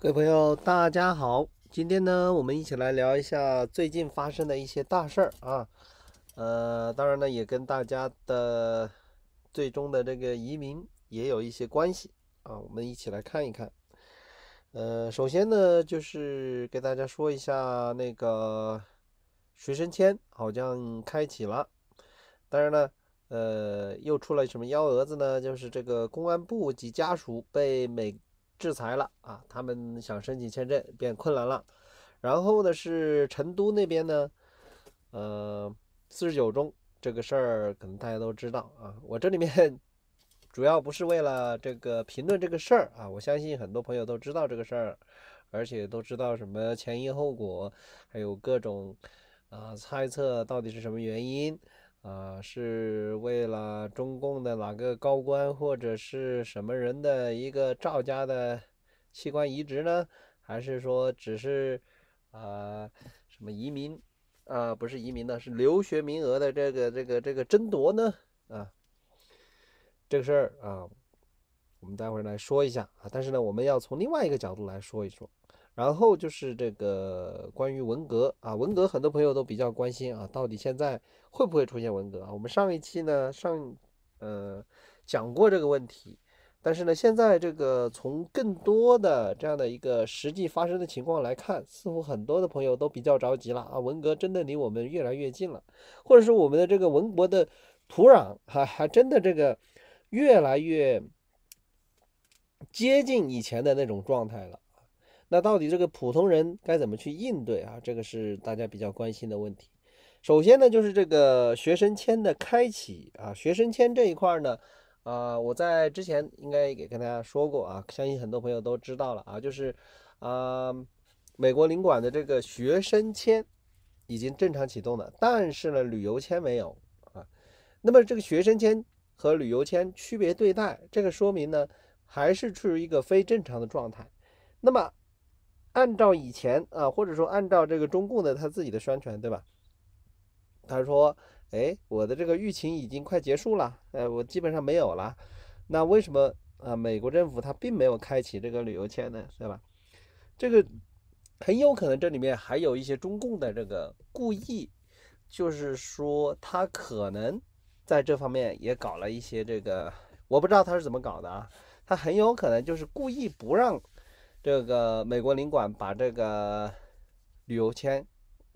各位朋友，大家好！今天呢，我们一起来聊一下最近发生的一些大事儿啊，呃，当然呢，也跟大家的最终的这个移民也有一些关系啊。我们一起来看一看。呃，首先呢，就是给大家说一下那个随身签好像开启了，当然呢，呃，又出了什么幺蛾子呢？就是这个公安部及家属被美。制裁了啊，他们想申请签证变困难了。然后呢，是成都那边呢，呃，四十九中这个事儿，可能大家都知道啊。我这里面 主要不是为了这个评论这个事儿啊，我相信很多朋友都知道这个事儿，而且都知道什么前因后果，还有各种啊猜测到底是什么原因。啊，是为了中共的哪个高官或者是什么人的一个赵家的器官移植呢？还是说只是，啊，什么移民，啊，不是移民的，是留学名额的这个这个这个争夺呢？啊，这个事儿啊，我们待会儿来说一下啊。但是呢，我们要从另外一个角度来说一说。然后就是这个关于文革啊，文革，很多朋友都比较关心啊，到底现在会不会出现文革？啊？我们上一期呢上嗯讲过这个问题，但是呢，现在这个从更多的这样的一个实际发生的情况来看，似乎很多的朋友都比较着急了啊，文革真的离我们越来越近了，或者说我们的这个文革的土壤还还真的这个越来越接近以前的那种状态了。那到底这个普通人该怎么去应对啊？这个是大家比较关心的问题。首先呢，就是这个学生签的开启啊，学生签这一块呢，啊，我在之前应该也跟大家说过啊，相信很多朋友都知道了啊，就是啊，美国领馆的这个学生签已经正常启动了，但是呢，旅游签没有啊。那么这个学生签和旅游签区别对待，这个说明呢，还是处于一个非正常的状态。那么。按照以前啊，或者说按照这个中共的他自己的宣传，对吧？他说：“哎，我的这个疫情已经快结束了，呃，我基本上没有了。”那为什么啊？美国政府他并没有开启这个旅游签呢，对吧？这个很有可能这里面还有一些中共的这个故意，就是说他可能在这方面也搞了一些这个，我不知道他是怎么搞的啊。他很有可能就是故意不让。这个美国领馆把这个旅游签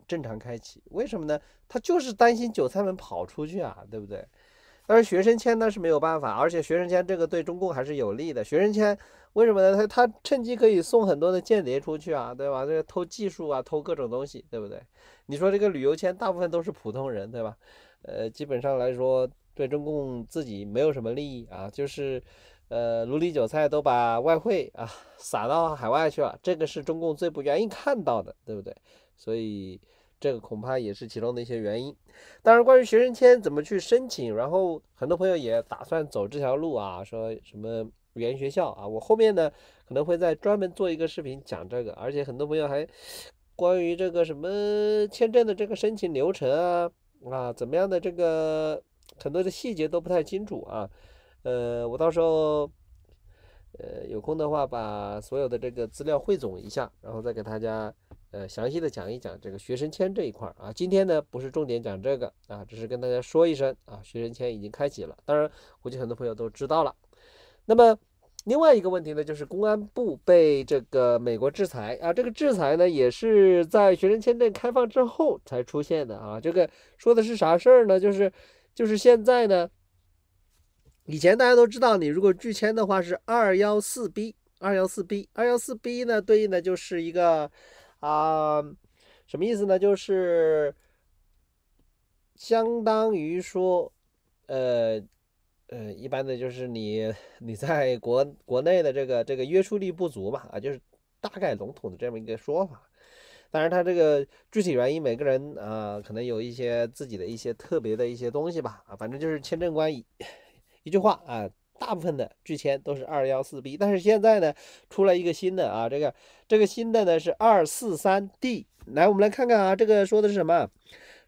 正常开启，为什么呢？他就是担心韭菜们跑出去啊，对不对？但是学生签那是没有办法，而且学生签这个对中共还是有利的。学生签为什么呢？他他趁机可以送很多的间谍出去啊，对吧？这个偷技术啊，偷各种东西，对不对？你说这个旅游签大部分都是普通人，对吧？呃，基本上来说对中共自己没有什么利益啊，就是。呃，卢里韭菜都把外汇啊撒到海外去了，这个是中共最不愿意看到的，对不对？所以这个恐怕也是其中的一些原因。当然，关于学生签怎么去申请，然后很多朋友也打算走这条路啊，说什么语言学校啊，我后面呢可能会再专门做一个视频讲这个。而且很多朋友还关于这个什么签证的这个申请流程啊啊怎么样的这个很多的细节都不太清楚啊。呃，我到时候，呃，有空的话把所有的这个资料汇总一下，然后再给大家呃详细的讲一讲这个学生签这一块啊。今天呢不是重点讲这个啊，只是跟大家说一声啊，学生签已经开启了。当然，估计很多朋友都知道了。那么，另外一个问题呢，就是公安部被这个美国制裁啊。这个制裁呢，也是在学生签证开放之后才出现的啊。这个说的是啥事儿呢？就是，就是现在呢。以前大家都知道，你如果拒签的话是二幺四 B，二幺四 B，二幺四 B 呢，对应的就是一个，啊，什么意思呢？就是相当于说，呃，呃，一般的就是你你在国国内的这个这个约束力不足嘛，啊，就是大概笼统的这么一个说法。当然，他这个具体原因每个人啊，可能有一些自己的一些特别的一些东西吧，啊，反正就是签证官以。一句话啊，大部分的拒签都是二幺四 B，但是现在呢，出来一个新的啊，这个这个新的呢是二四三 D。来，我们来看看啊，这个说的是什么？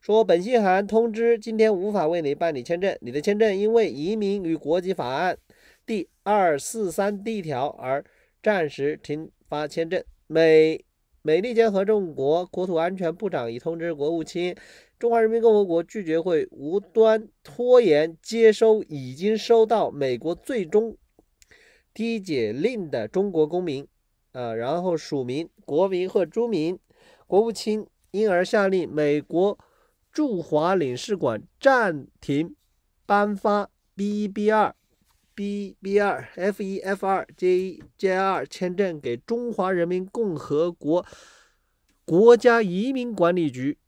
说本信函通知今天无法为你办理签证，你的签证因为《移民与国籍法案》第二四三 D 条而暂时停发签证。美美利坚合众国国土安全部长已通知国务卿。中华人民共和国拒绝会无端拖延接收已经收到美国最终低解令的中国公民，呃，然后署名国民或朱民国务卿，因而下令美国驻华领事馆暂停颁发 B 一 B 二、B B 二、F 一 F 二、J 一 J 二签证给中华人民共和国国家移民管理局。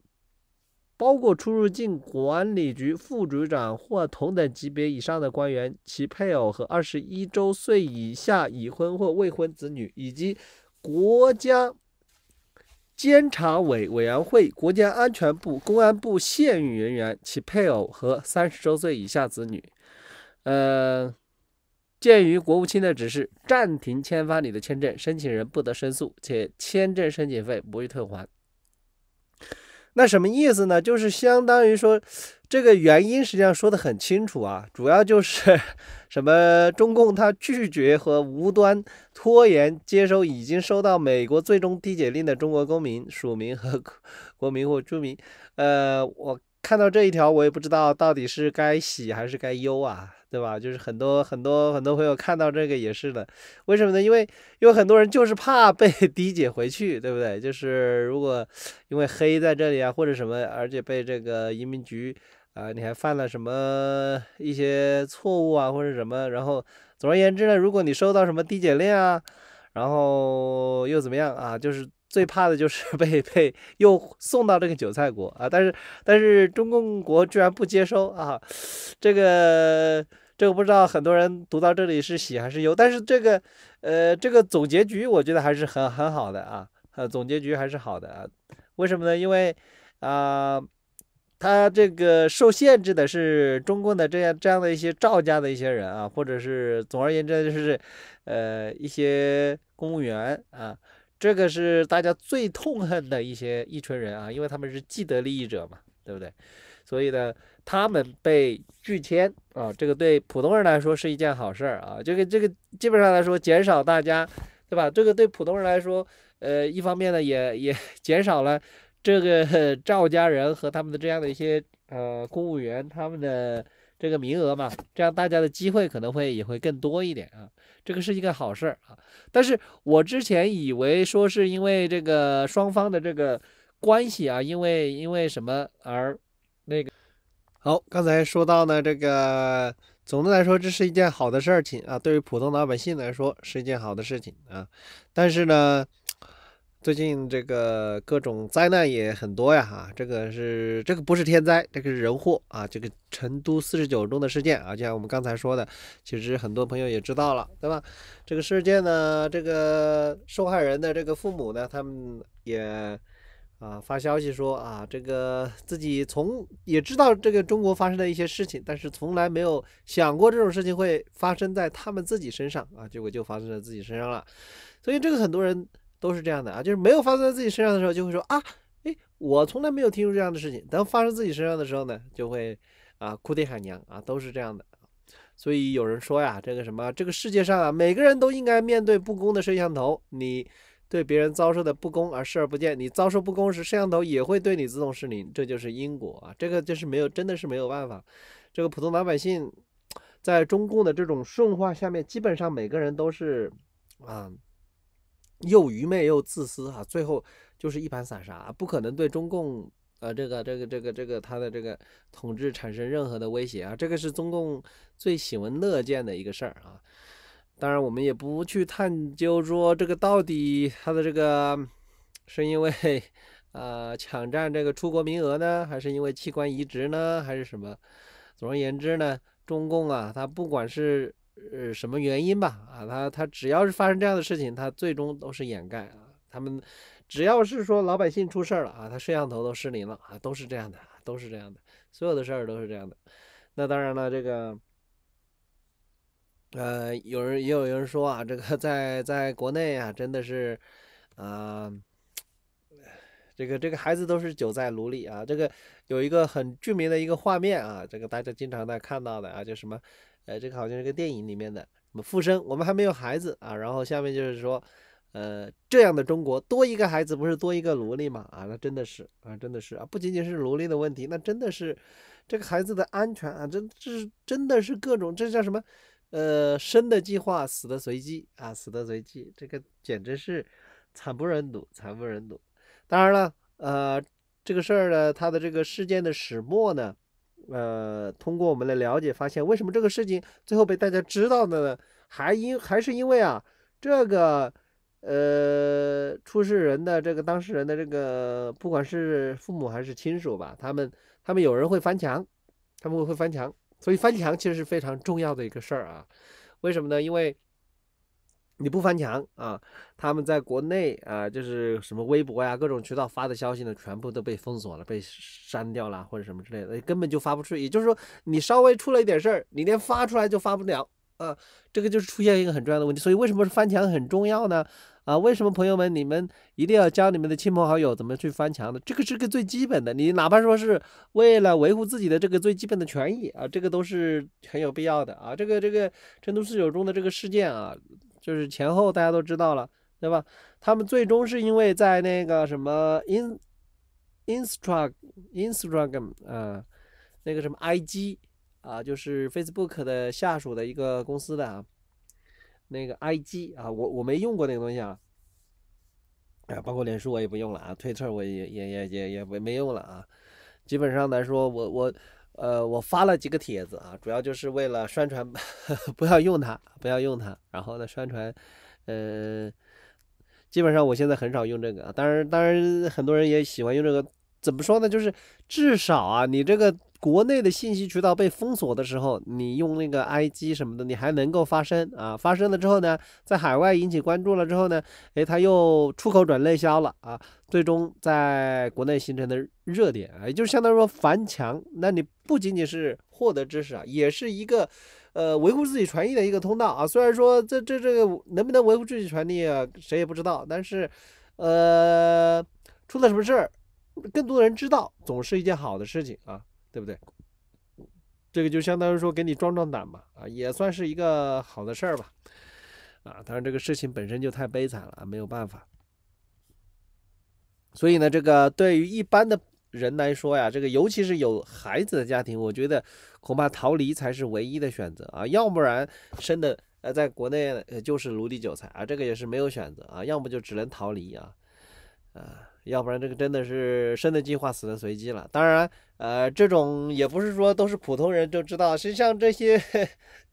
包括出入境管理局副局长或同等级别以上的官员，其配偶和二十一周岁以下已婚或未婚子女，以及国家监察委委员会、国家安全部、公安部现役人员，其配偶和三十周岁以下子女。呃，鉴于国务卿的指示，暂停签发你的签证，申请人不得申诉，且签证申请费不予退还。那什么意思呢？就是相当于说，这个原因实际上说得很清楚啊，主要就是 什么？中共他拒绝和无端拖延接收已经收到美国最终递解令的中国公民、署名和国民或居民。呃，我看到这一条，我也不知道到底是该喜还是该忧啊。对吧？就是很多很多很多朋友看到这个也是的，为什么呢？因为有很多人就是怕被低 解回去，对不对？就是如果因为黑在这里啊，或者什么，而且被这个移民局啊，你还犯了什么一些错误啊，或者什么，然后总而言之呢，如果你收到什么低解令啊，然后又怎么样啊，就是。最怕的就是 被被又送到这个韭菜国啊！但是但是中共国居然不接收啊！这个这个不知道很多人读到这里是喜还是忧。但是这个呃这个总结局我觉得还是很很好的啊，呃总结局还是好的。啊，为什么呢？因为啊，他这个受限制的是中共的这样这样的一些赵家的一些人啊，或者是总而言之就是呃一些公务员啊。这个是大家最痛恨的一些一群人啊，因为他们是既得利益者嘛，对不对？所以呢，他们被拒签啊，这个对普通人来说是一件好事儿啊。这个这个基本上来说，减少大家，对吧？这个对普通人来说，呃，一方面呢，也也 减少了这个赵家人和他们的这样的一些呃公务员他们的。这个名额嘛，这样大家的机会可能会也会更多一点啊，这个是一个好事儿啊。但是我之前以为说是因为这个双方的这个关系啊，因为因为什么而那个。好，刚才说到呢，这个总的来说这是一件好的事情啊，对于普通老百姓来说是一件好的事情啊，但是呢。最近这个各种灾难也很多呀，哈，这个是这个不是天灾，这个是人祸啊！这个成都四十九中的事件啊，就像我们刚才说的，其实很多朋友也知道了，对吧？这个事件呢，这个受害人的这个父母呢，他们也啊发消息说啊，这个自己从也知道这个中国发生的一些事情，但是从来没有想过这种事情会发生在他们自己身上啊，结果就发生在自己身上了，所以这个很多人。都是这样的啊，就是没有发生在自己身上的时候就会说啊，哎，我从来没有听说这样的事情。等发生自己身上的时候呢，就会啊哭爹喊娘啊，都是这样的。所以有人说呀，这个什么，这个世界上啊，每个人都应该面对不公的摄像头。你对别人遭受的不公而视而不见，你遭受不公时，摄像头也会对你自动失灵，这就是因果啊。这个就是没有，真的是没有办法。这个普通老百姓在中共的这种顺化下面，基本上每个人都是啊。又愚昧又自私啊，最后就是一盘散沙，不可能对中共呃这个这个这个这个他的这个统治产生任何的威胁啊，这个是中共最喜闻乐见的一个事儿啊。当然，我们也不去探究说这个到底他的这个是因为呃抢占这个出国名额呢，还是因为器官移植呢，还是什么？总而言之呢，中共啊，他不管是。呃，什么原因吧？啊，他他只要是发生这样的事情，他最终都是掩盖啊。他们只要是说老百姓出事儿了啊，他摄像头都失灵了啊，都是这样的，都是这样的，所有的事儿都是这样的。那当然了，这个，呃，有人也有人说啊，这个在在国内啊，真的是，啊，这个这个孩子都是九在奴隶啊。这个有一个很著名的一个画面啊，这个大家经常在看到的啊，就什么。哎，这个好像是个电影里面的，什么附身？我们还没有孩子啊，然后下面就是说，呃，这样的中国多一个孩子不是多一个奴隶吗？啊，那真的是啊，真的是啊，不仅仅是奴隶的问题，那真的是这个孩子的安全啊，这这是真的是各种，这叫什么？呃，生的计划，死的随机啊，死的随机，这个简直是惨不忍睹，惨不忍睹。当然了，呃，这个事儿呢，它的这个事件的始末呢？呃，通过我们的了解发现，为什么这个事情最后被大家知道的呢？还因还是因为啊，这个呃，出事人的这个当事人的这个，不管是父母还是亲属吧，他们他们有人会翻墙，他们会翻墙，所以翻墙其实是非常重要的一个事儿啊。为什么呢？因为。你不翻墙啊？他们在国内啊，就是什么微博呀，各种渠道发的消息呢，全部都被封锁了，被删掉了，或者什么之类的，根本就发不出去。也就是说，你稍微出了一点事儿，你连发出来就发不了啊。这个就是出现一个很重要的问题。所以为什么翻墙很重要呢？啊，为什么朋友们，你们一定要教你们的亲朋好友怎么去翻墙呢？这个是个最基本的，你哪怕说是为了维护自己的这个最基本的权益啊，这个都是很有必要的啊。这个这个成都四九中的这个事件啊。就是前后大家都知道了，对吧？他们最终是因为在那个什么 i n i n s t r g c t i n s t a g r a m 啊，那个什么 ig 啊，就是 facebook 的下属的一个公司的啊，那个 ig 啊，我我没用过那个东西啊，包括脸书我也不用了啊推特我也也也也也没用了啊，基本上来说我我。呃，我发了几个帖子啊，主要就是为了宣传，不要用它，不要用它。然后呢，宣传，嗯，基本上我现在很少用这个啊，当然，当然，很多人也喜欢用这个。怎么说呢？就是至少啊，你这个国内的信息渠道被封锁的时候，你用那个 IG 什么的，你还能够发声啊。发声了之后呢，在海外引起关注了之后呢，诶，它又出口转内销了啊。最终在国内形成的热点，啊，也就相当于说翻墙。那你不仅仅是获得知识啊，也是一个呃维护自己权益的一个通道啊。虽然说这这这个能不能维护自己权利、啊，谁也不知道。但是，呃，出了什么事儿？更多人知道总是一件好的事情啊，对不对？这个就相当于说给你壮壮胆嘛，啊，也算是一个好的事儿吧，啊，当然这个事情本身就太悲惨了啊，没有办法。所以呢，这个对于一般的人来说呀，这个尤其是有孩子的家庭，我觉得恐怕逃离才是唯一的选择啊，要不然生的呃在国内就是奴隶韭菜啊，这个也是没有选择啊，要么就只能逃离啊，啊。要不然这个真的是生的计划死的随机了。当然，呃，这种也不是说都是普通人都知道，是像这些，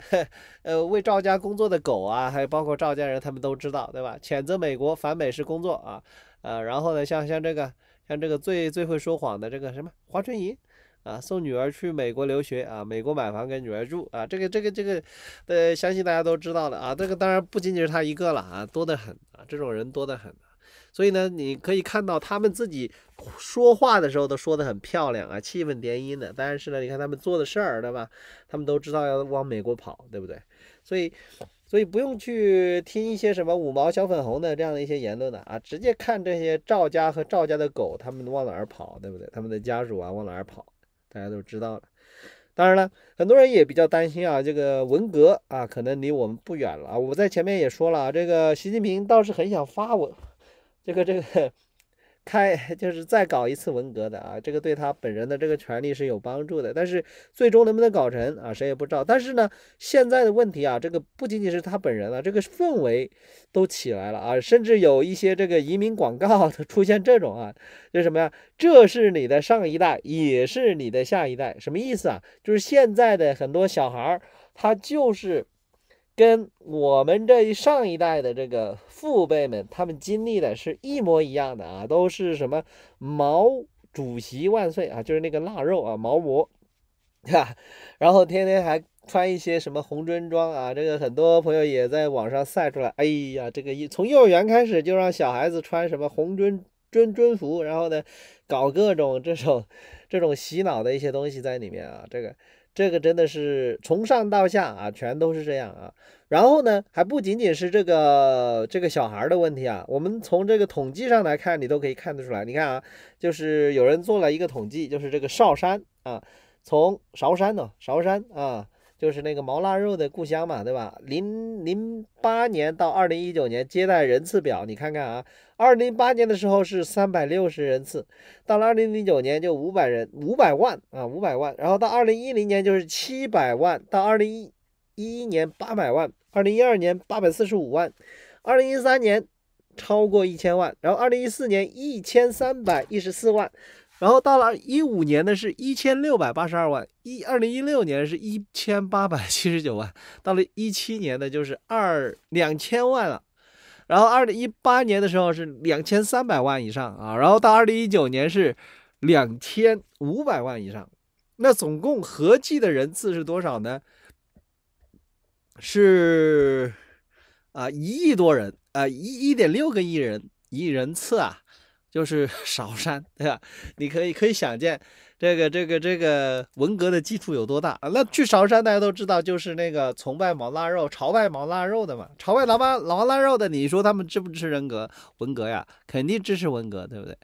呃，为赵家工作的狗啊，还有包括赵家人，他们都知道，对吧？谴责美国反美式工作啊，呃，然后呢，像像这个，像这个最最会说谎的这个什么华春莹，啊，送女儿去美国留学啊，美国买房给女儿住啊，这个这个这个，呃，相信大家都知道了啊。这个当然不仅仅是他一个了啊，多得很啊，这种人多得很。所以呢，你可以看到他们自己说话的时候都说得很漂亮啊，气愤填膺的。但是呢，你看他们做的事儿，对吧？他们都知道要往美国跑，对不对？所以，所以不用去听一些什么五毛小粉红的这样的一些言论的啊，直接看这些赵家和赵家的狗，他们往哪儿跑，对不对？他们的家属啊往哪儿跑，大家都知道了。当然了，很多人也比较担心啊，这个文革啊，可能离我们不远了。啊。我在前面也说了，这个习近平倒是很想发文。这个这个开就是再搞一次文革的啊，这个对他本人的这个权利是有帮助的，但是最终能不能搞成啊，谁也不知道。但是呢，现在的问题啊，这个不仅仅是他本人了，这个氛围都起来了啊，甚至有一些这个移民广告出现这种啊，就什么呀？这是你的上一代，也是你的下一代，什么意思啊？就是现在的很多小孩儿，他就是。跟我们这上一代的这个父辈们，他们经历的是一模一样的啊，都是什么“毛主席万岁”啊，就是那个腊肉啊，毛馍。哈、然后天天还穿一些什么红军装啊，这个很多朋友也在网上晒出来。哎呀，这个一从幼儿园开始就让小孩子穿什么红军军军服，然后呢，搞各种这种这种洗脑的一些东西在里面啊，这个。这个真的是从上到下啊，全都是这样啊。然后呢，还不仅仅是这个这个小孩的问题啊。我们从这个统计上来看，你都可以看得出来。你看啊，就是有人做了一个统计，就是这个韶山啊，从韶山呢，韶山啊。就是那个毛腊肉的故乡嘛，对吧？零零八年到二零一九年接待人次表，你看看啊，二零零八年的时候是三百六十人次，到了二零零九年就五百人，五百万啊，五百万，然后到二零一零年就是七百万，到二零一一年八百万，二零一二年八百四十五万，二零一三年超过一千万，然后二零一四年一千三百一十四万。然后到了一五年的是一千六百八十二万，一二零一六年是一千八百七十九万，到了一七年呢就是二两千万了，然后二零一八年的时候是两千三百万以上啊，然后到二零一九年是两千五百万以上，那总共合计的人次是多少呢？是，啊一亿多人啊一一点六个亿人一人次啊。就是韶 山，对吧？你可以可以想见，这个这个这个文革的基础有多大啊？那去韶山，大家都知道，就是那个崇拜毛腊肉、朝拜毛腊肉的嘛。朝拜老八老腊肉的，你说他们支不支持文革？文革呀，肯定支持文革，对不对？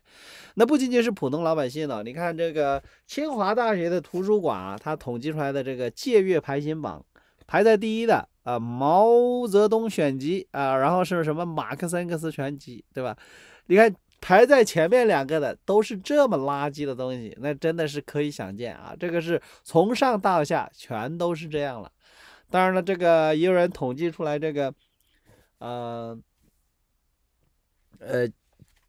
那不仅仅是普通老百姓了。你看这个清华大学的图书馆，啊，它统计出来的这个借阅排行榜，排在第一的啊，《毛泽东选集》啊，然后是什么《马克思恩格斯全集》，对吧？你看。排在前面两个的都是这么垃圾的东西，那真的是可以想见啊！这个是从上到下全都是这样了。当然了，这个也有人统计出来，这个，呃，呃，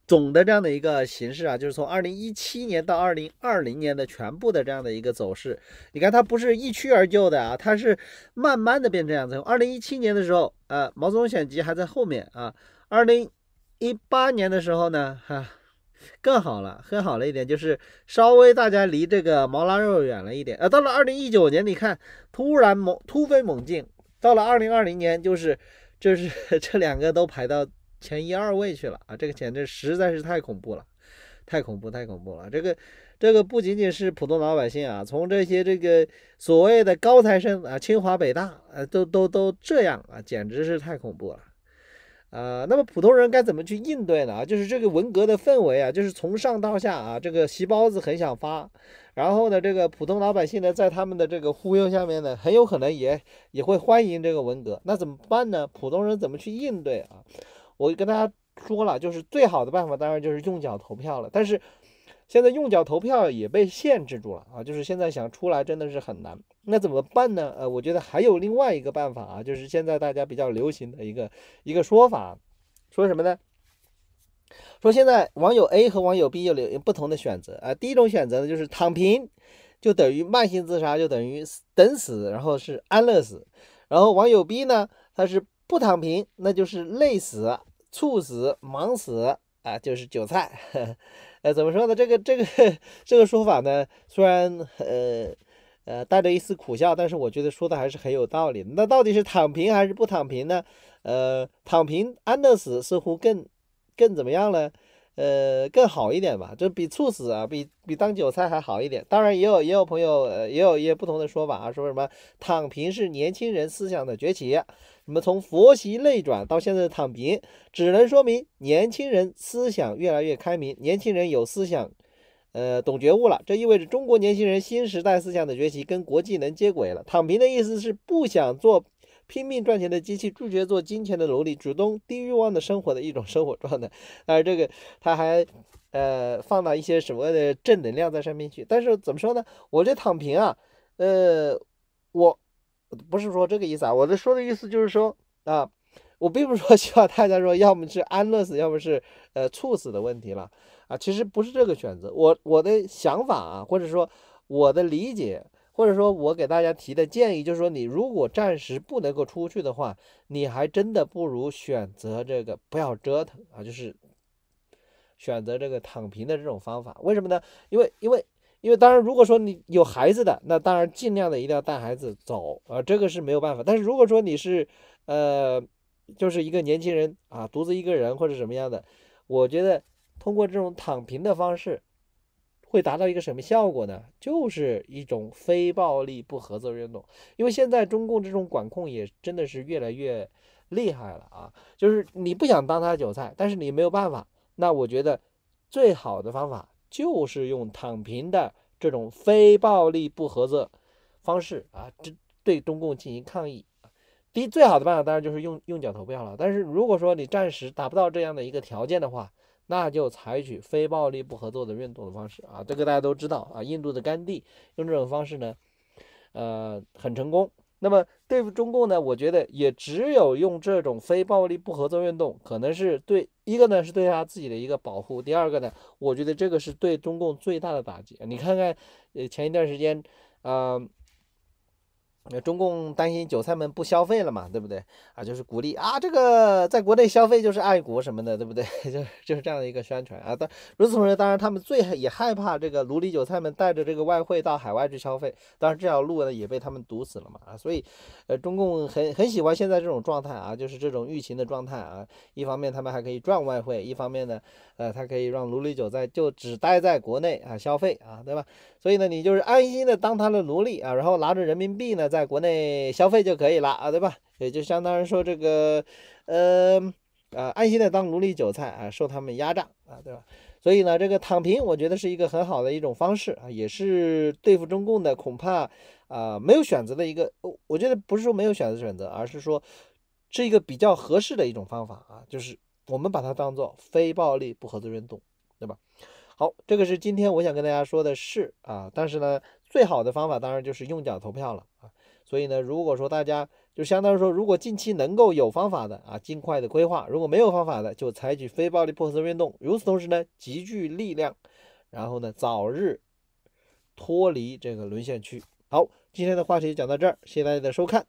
总的这样的一个形式啊，就是从二零一七年到二零二零年的全部的这样的一个走势。你看，它不是一蹴而就的啊，它是慢慢的变这样子。二零一七年的时候，呃，毛泽东选集》还在后面啊，二零。一八年的时候呢，哈，更好了，更好了一点，就是稍微大家离这个毛腊肉远了一点。呃，到了二零一九年，你看，突然猛突飞猛进，到了二零二零年，就是就是 这两个都排到前一二位去了啊！这个简直实在是太恐怖了，太恐怖，太恐怖了！这个这个不仅仅是普通老百姓啊，从这些这个所谓的高材生啊，清华北大，啊，都都都这样啊，简直是太恐怖了。呃，那么普通人该怎么去应对呢？啊，就是这个文革的氛围啊，就是从上到下啊，这个席包子很想发，然后呢，这个普通老百姓呢，在他们的这个忽悠下面呢，很有可能也也会欢迎这个文革，那怎么办呢？普通人怎么去应对啊？我跟大家说了，就是最好的办法，当然就是用脚投票了，但是。现在用脚投票也被限制住了啊，就是现在想出来真的是很难。那怎么办呢？呃，我觉得还有另外一个办法啊，就是现在大家比较流行的一个一个说法，说什么呢？说现在网友 A 和网友 B 有两不同的选择啊。第一种选择呢，就是躺平，就等于慢性自杀，就等于等死，然后是安乐死。然后网友 B 呢，他是不躺平，那就是累死、猝死、忙死啊，就是韭菜。呃，怎么说呢？这个、这个、这个说法呢，虽然呃呃带着一丝苦笑，但是我觉得说的还是很有道理。那到底是躺平还是不躺平呢？呃，躺平安乐死似乎更更怎么样呢？呃，更好一点吧，就比猝死啊，比比当韭菜还好一点。当然也有也有朋友呃，也有一些不同的说法啊，说什么躺平是年轻人思想的崛起。我们从佛系内转到现在的躺平，只能说明年轻人思想越来越开明，年轻人有思想，呃懂觉悟了。这意味着中国年轻人新时代思想的崛起跟国际能接轨了。躺平的意思是不想做拼命赚钱的机器，拒绝做金钱的奴隶，主动低欲望的生活的一种生活状态。而这个他还呃放到一些什么的正能量在上面去。但是怎么说呢？我这躺平啊，呃我。不是说这个意思啊，我的说的意思就是说啊，我并不是说 希望大家说，要么是安乐死，要么是呃猝死的问题了啊，其实不是这个选择。我我的想法啊，或者说我的理解，或者说我给大家提的建议，就是说你如果暂时不能够出去的话，你还真的不如选择这个不要折腾啊，就是选择这个躺平的这种方法。为什么呢？因为因为。因为当然，如果说你有孩子的，那当然尽量的一定要带孩子走啊，这个是没有办法。但是如果说你是，呃，就是一个年轻人啊，独自一个人或者什么样的，我觉得通过这种躺平的方式，会达到一个什么效果呢？就是一种非暴力不合作运动。因为现在中共这种管控也真的是越来越厉害了啊，就是你不想当他的韭菜，但是你没有办法。那我觉得最好的方法。就是用躺平的这种非暴力不合作方式啊，这对中共进行抗议啊。第一，最好的办法当然就是用用脚投票了。但是如果说你暂时达不到这样的一个条件的话，那就采取非暴力不合作的运动的方式啊。这个大家都知道啊，印度的甘地用这种方式呢，呃，很成功。那么对付中共呢？我觉得也只有用这种非暴力不合作运动，可能是对一个呢，是对他自己的一个保护；第二个呢，我觉得这个是对中共最大的打击。你看看，呃，前一段时间，啊。那中共担心韭菜们不消费了嘛，对不对啊？就是鼓励啊，这个在国内消费就是爱国什么的，对不对？就就是这样的一个宣传啊。但与此同时，当然他们最也害怕这个奴隶韭菜们带着这个外汇到海外去消费。当然这条路呢也被他们堵死了嘛啊。所以，呃，中共很很喜欢现在这种状态啊，就是这种疫情的状态啊。一方面他们还可以赚外汇，一方面呢，呃，他可以让奴隶韭菜就只待在国内啊消费啊，对吧？所以呢，你就是安心的当他的奴隶啊，然后拿着人民币呢。在国内消费就可以了啊，对吧？也就相当于说这个，呃，呃，安心的当奴隶韭菜啊，受他们压榨啊，对吧？所以呢，这个躺平我觉得是一个很好的一种方式啊，也是对付中共的恐怕啊没有选择的一个。我我觉得不是说没有选择选择，而是说是一个比较合适的一种方法啊，就是我们把它当做非暴力不合作运动，对吧？好，这个是今天我想跟大家说的是啊，但是呢，最好的方法当然就是用脚投票了。所以呢，如果说大家就相当于说，如果近期能够有方法的啊，尽快的规划；如果没有方法的，就采取非暴力破色运动。与此同时呢，集聚力量，然后呢，早日脱离这个沦陷区。好，今天的话题讲到这儿，谢谢大家的收看。